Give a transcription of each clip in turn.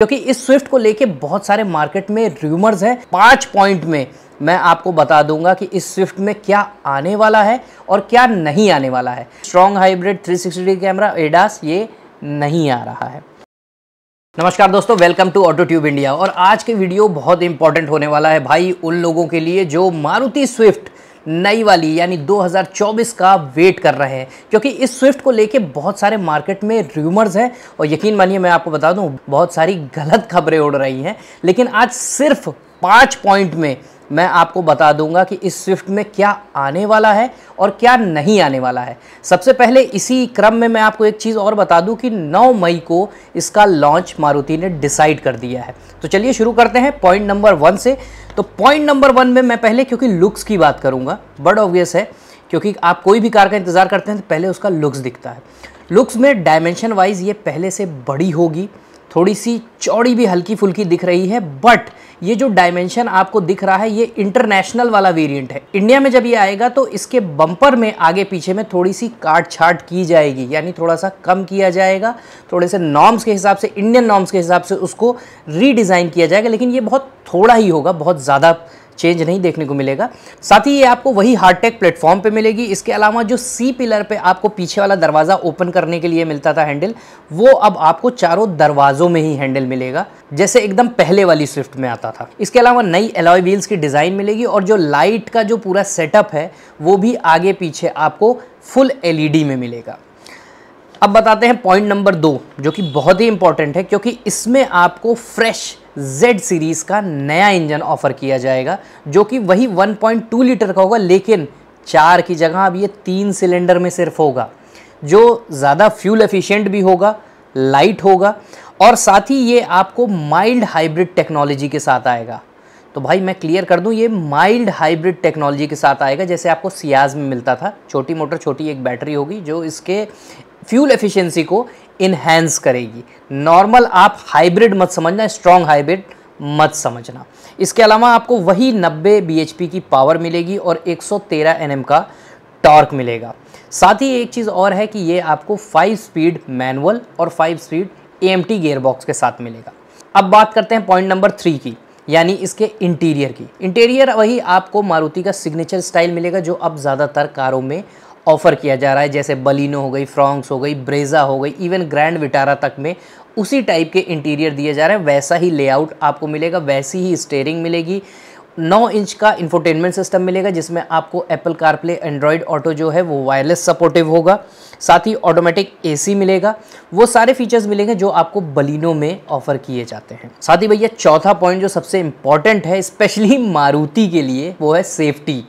क्योंकि इस स्विफ्ट को लेके बहुत सारे मार्केट में र्यूमर्स हैं पांच पॉइंट में मैं आपको बता दूंगा कि इस स्विफ्ट में क्या आने वाला है और क्या नहीं आने वाला है strong hybrid 360 degree camera ADAS ये नहीं आ रहा है नमस्कार दोस्तों welcome to Auto Tube India और आज के वीडियो बहुत इंपॉर्टेंट होने वाला है भाई उन लोगों के लिए जो मारुति स्विफ्ट नई वाली यानी 2024 का वेट कर रहे हैं क्योंकि इस स्विफ्ट को लेके बहुत सारे मार्केट में र्यूमर्स हैं और यकीन मानिए मैं आपको बता दूं बहुत सारी गलत खबरें उड़ रही हैं लेकिन आज सिर्फ पाँच पॉइंट में मैं आपको बता दूंगा कि इस स्विफ्ट में क्या आने वाला है और क्या नहीं आने वाला है सबसे पहले इसी क्रम में मैं आपको एक चीज़ और बता दूं कि 9 मई को इसका लॉन्च मारुति ने डिसाइड कर दिया है तो चलिए शुरू करते हैं पॉइंट नंबर वन से तो पॉइंट नंबर वन में मैं पहले क्योंकि लुक्स की बात करूँगा बड ऑब्वियस है क्योंकि आप कोई भी कार का इंतज़ार करते हैं तो पहले उसका लुक्स दिखता है लुक्स में डायमेंशन वाइज ये पहले से बड़ी होगी थोड़ी सी चौड़ी भी हल्की फुल्की दिख रही है बट ये जो डायमेंशन आपको दिख रहा है ये इंटरनेशनल वाला वेरिएंट है इंडिया में जब ये आएगा तो इसके बम्पर में आगे पीछे में थोड़ी सी काट छाट की जाएगी यानी थोड़ा सा कम किया जाएगा थोड़े से नॉर्म्स के हिसाब से इंडियन नॉर्म्स के हिसाब से उसको रीडिज़ाइन किया जाएगा लेकिन ये बहुत थोड़ा ही होगा बहुत ज़्यादा चेंज नहीं देखने को मिलेगा साथ ही ये आपको वही हार्डटेक प्लेटफॉर्म पे मिलेगी इसके अलावा जो सी पिलर पे आपको पीछे वाला दरवाज़ा ओपन करने के लिए मिलता था हैंडल वो अब आपको चारों दरवाज़ों में ही हैंडल मिलेगा जैसे एकदम पहले वाली स्विफ्ट में आता था इसके अलावा नई एलॉय व्हील्स की डिज़ाइन मिलेगी और जो लाइट का जो पूरा सेटअप है वो भी आगे पीछे आपको फुल एलईडी में मिलेगा अब बताते हैं पॉइंट नंबर दो जो कि बहुत ही इंपॉर्टेंट है क्योंकि इसमें आपको फ्रेश Z सीरीज़ का नया इंजन ऑफ़र किया जाएगा जो कि वही 1.2 लीटर का होगा लेकिन चार की जगह अब ये तीन सिलेंडर में सिर्फ होगा जो ज़्यादा फ्यूल एफिशिएंट भी होगा लाइट होगा और साथ ही ये आपको माइल्ड हाइब्रिड टेक्नोलॉजी के साथ आएगा तो भाई मैं क्लियर कर दूं ये माइल्ड हाइब्रिड टेक्नोलॉजी के साथ आएगा जैसे आपको सियाज में मिलता था छोटी मोटर छोटी एक बैटरी होगी जो इसके फ्यूल एफिशिएंसी को इन्हेंस करेगी नॉर्मल आप हाइब्रिड मत समझना स्ट्रॉन्ग हाइब्रिड मत समझना इसके अलावा आपको वही 90 bhp की पावर मिलेगी और 113 nm का टॉर्क मिलेगा साथ ही एक चीज़ और है कि ये आपको 5 स्पीड मैनुअल और 5 स्पीड ए गेयरबॉक्स के साथ मिलेगा अब बात करते हैं पॉइंट नंबर थ्री की यानी इसके इंटीरियर की इंटीरियर वही आपको मारुति का सिग्नेचर स्टाइल मिलेगा जो अब ज़्यादातर कारों में ऑफ़र किया जा रहा है जैसे बलिनो हो गई फ्रॉन्क्स हो गई ब्रेज़ा हो गई इवन ग्रैंड विटारा तक में उसी टाइप के इंटीरियर दिए जा रहे हैं वैसा ही लेआउट आपको मिलेगा वैसी ही स्टेयरिंग मिलेगी 9 इंच का इंफोटेनमेंट सिस्टम मिलेगा जिसमें आपको एप्पल कारप्ले एंड्रॉयड ऑटो जो है वो वायरलेस सपोर्टिव होगा साथ ही ऑटोमेटिक एसी मिलेगा वो सारे फीचर्स मिलेंगे जो आपको बलिनो में ऑफर किए जाते हैं साथ ही भैया चौथा पॉइंट जो सबसे इंपॉर्टेंट है स्पेशली मारुति के लिए वो है सेफ्टी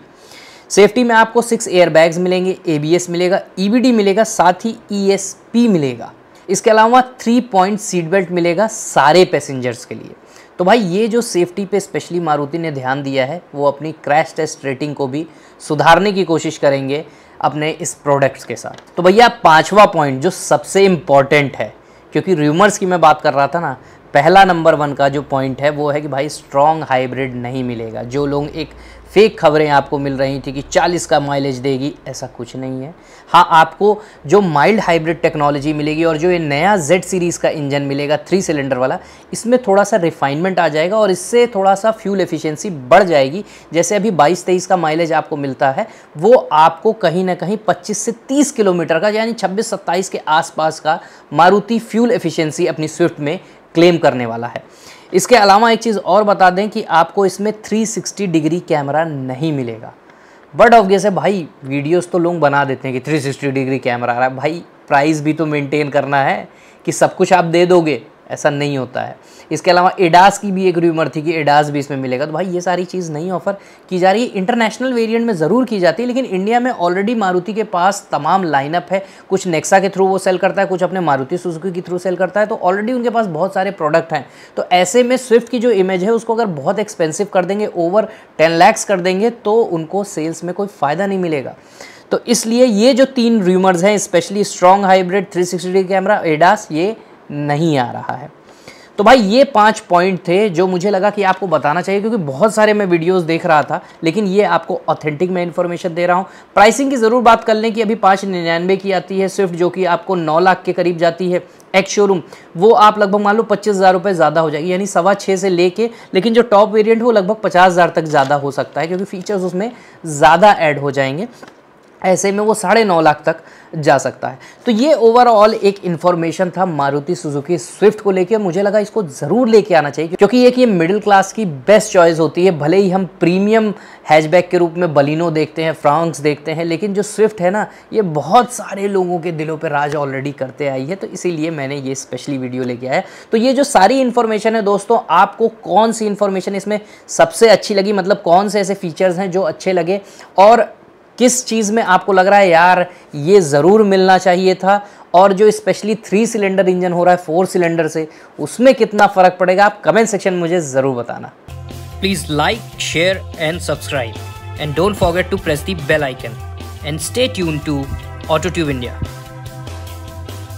सेफ्टी में आपको सिक्स एयर बैग्स मिलेंगे ए मिलेगा ई e मिलेगा साथ ही ई e मिलेगा इसके अलावा थ्री पॉइंट सीट बेल्ट मिलेगा सारे पैसेंजर्स के लिए तो भाई ये जो सेफ्टी पे स्पेशली मारुति ने ध्यान दिया है वो अपनी क्रैश टेस्ट रेटिंग को भी सुधारने की कोशिश करेंगे अपने इस प्रोडक्ट्स के साथ तो भैया पांचवा पॉइंट जो सबसे इम्पॉर्टेंट है क्योंकि र्यूमर्स की मैं बात कर रहा था ना पहला नंबर वन का जो पॉइंट है वो है कि भाई स्ट्रॉन्ग हाइब्रिड नहीं मिलेगा जो लोग एक फेक खबरें आपको मिल रही थी कि 40 का माइलेज देगी ऐसा कुछ नहीं है हाँ आपको जो माइल्ड हाइब्रिड टेक्नोलॉजी मिलेगी और जो ये नया Z सीरीज़ का इंजन मिलेगा थ्री सिलेंडर वाला इसमें थोड़ा सा रिफाइनमेंट आ जाएगा और इससे थोड़ा सा फ्यूल एफिशिएंसी बढ़ जाएगी जैसे अभी 22 तेईस का माइलेज आपको मिलता है वो आपको कहीं ना कहीं पच्चीस से तीस किलोमीटर का यानी छब्बीस सत्ताईस के आसपास का मारुति फ्यूल एफिशियंसी अपनी स्विफ्ट में क्लेम करने वाला है इसके अलावा एक चीज़ और बता दें कि आपको इसमें 360 डिग्री कैमरा नहीं मिलेगा बट ऑब्वियस है भाई वीडियोस तो लोग बना देते हैं कि 360 डिग्री कैमरा आ रहा है भाई प्राइस भी तो मेंटेन करना है कि सब कुछ आप दे दोगे ऐसा नहीं होता है इसके अलावा एडास की भी एक र्यूमर थी कि एडास भी इसमें मिलेगा तो भाई ये सारी चीज़ नहीं ऑफर की जा रही है इंटरनेशनल वेरिएंट में ज़रूर की जाती है लेकिन इंडिया में ऑलरेडी मारुति के पास तमाम लाइनअप है कुछ नेक्सा के थ्रू वो सेल करता है कुछ अपने मारुति सुजुकी के थ्रू सेल करता है तो ऑलरेडी उनके पास बहुत सारे प्रोडक्ट हैं तो ऐसे में स्विफ्ट की जो इमेज है उसको अगर बहुत एक्सपेंसिव कर देंगे ओवर टेन लैक्स कर देंगे तो उनको सेल्स में कोई फ़ायदा नहीं मिलेगा तो इसलिए ये जो तीन र्यूमर्स हैं specially strong hybrid 360 degree camera ADAS ये नहीं आ रहा है तो भाई ये पांच पॉइंट थे जो मुझे लगा कि आपको बताना चाहिए क्योंकि बहुत सारे मैं वीडियोस देख रहा था लेकिन ये आपको ऑथेंटिक मैं इन्फॉर्मेशन दे रहा हूँ प्राइसिंग की ज़रूर बात कर लें कि अभी पाँच निन्यानवे की आती है स्विफ्ट जो कि आपको नौ लाख के करीब जाती है एक्स शोरूम वो आप लगभग मान लो पच्चीस हज़ार रुपये ज़्यादा हो जाएगी यानी सवा छः से लेके लेकिन जो टॉप है वो लगभग पचास हज़ार तक ज़्यादा हो सकता है क्योंकि फीचर्स उसमें ज़्यादा ऐड हो जाएंगे ऐसे में वो साढ़े नौ लाख तक जा सकता है तो ये ओवरऑल एक इन्फॉर्मेशन था मारुति सुजुकी स्विफ्ट को लेके मुझे लगा इसको ज़रूर लेके आना चाहिए क्योंकि एक ये मिडिल क्लास की बेस्ट चॉइस होती है भले ही हम प्रीमियम हैचबैक के रूप में बलिनो देखते हैं फ्रांक्स देखते हैं लेकिन जो स्विफ्ट है ना ये बहुत सारे लोगों के दिलों पर राज ऑलरेडी करते आई है तो इसीलिए मैंने ये स्पेशली वीडियो लेके आया तो ये जो सारी इन्फॉर्मेशन है दोस्तों आपको कौन सी इन्फॉर्मेशन इसमें सबसे अच्छी लगी मतलब कौन से ऐसे फीचर्स हैं जो अच्छे लगे और किस चीज़ में आपको लग रहा है यार ये ज़रूर मिलना चाहिए था और जो स्पेशली थ्री सिलेंडर इंजन हो रहा है फोर सिलेंडर से उसमें कितना फ़र्क पड़ेगा आप कमेंट सेक्शन में मुझे ज़रूर बताना please like share and subscribe and don't forget to press the bell icon and stay tune to Auto Tube India